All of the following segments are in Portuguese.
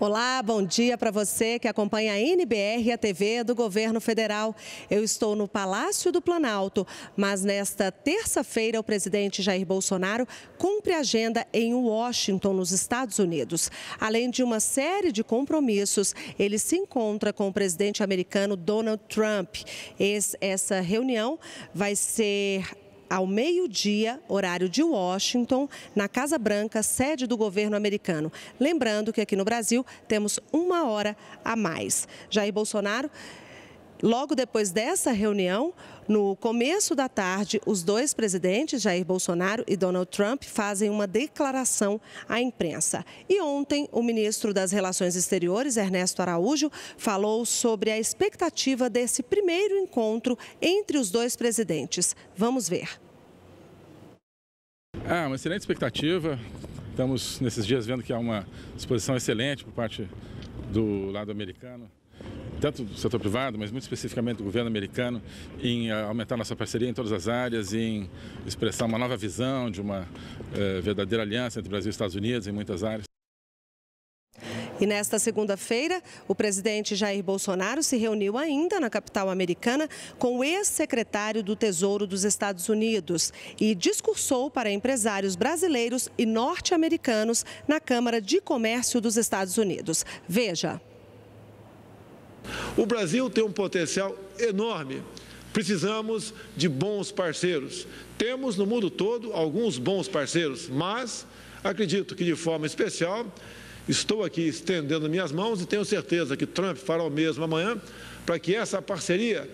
Olá, bom dia para você que acompanha a NBR a TV do Governo Federal. Eu estou no Palácio do Planalto, mas nesta terça-feira o presidente Jair Bolsonaro cumpre agenda em Washington, nos Estados Unidos. Além de uma série de compromissos, ele se encontra com o presidente americano Donald Trump. Esse, essa reunião vai ser ao meio-dia, horário de Washington, na Casa Branca, sede do governo americano. Lembrando que aqui no Brasil temos uma hora a mais. Jair Bolsonaro Logo depois dessa reunião, no começo da tarde, os dois presidentes, Jair Bolsonaro e Donald Trump, fazem uma declaração à imprensa. E ontem, o ministro das Relações Exteriores, Ernesto Araújo, falou sobre a expectativa desse primeiro encontro entre os dois presidentes. Vamos ver. Ah, uma excelente expectativa. Estamos nesses dias vendo que há uma disposição excelente por parte do lado americano tanto do setor privado, mas muito especificamente do governo americano, em eh, aumentar nossa parceria em todas as áreas, em expressar uma nova visão de uma eh, verdadeira aliança entre Brasil e Estados Unidos em muitas áreas. E nesta segunda-feira, o presidente Jair Bolsonaro se reuniu ainda na capital americana com o ex-secretário do Tesouro dos Estados Unidos e discursou para empresários brasileiros e norte-americanos na Câmara de Comércio dos Estados Unidos. Veja. O Brasil tem um potencial enorme. Precisamos de bons parceiros. Temos no mundo todo alguns bons parceiros, mas acredito que de forma especial estou aqui estendendo minhas mãos e tenho certeza que Trump fará o mesmo amanhã para que essa parceria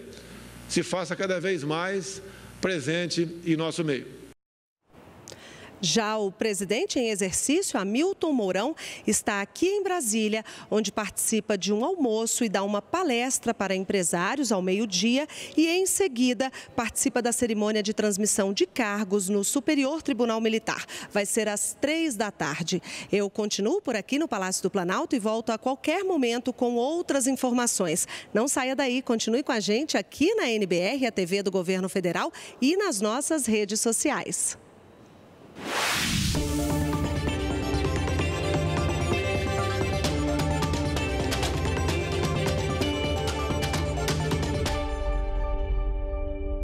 se faça cada vez mais presente em nosso meio. Já o presidente em exercício, Hamilton Mourão, está aqui em Brasília, onde participa de um almoço e dá uma palestra para empresários ao meio-dia e, em seguida, participa da cerimônia de transmissão de cargos no Superior Tribunal Militar. Vai ser às três da tarde. Eu continuo por aqui no Palácio do Planalto e volto a qualquer momento com outras informações. Não saia daí, continue com a gente aqui na NBR, a TV do Governo Federal e nas nossas redes sociais.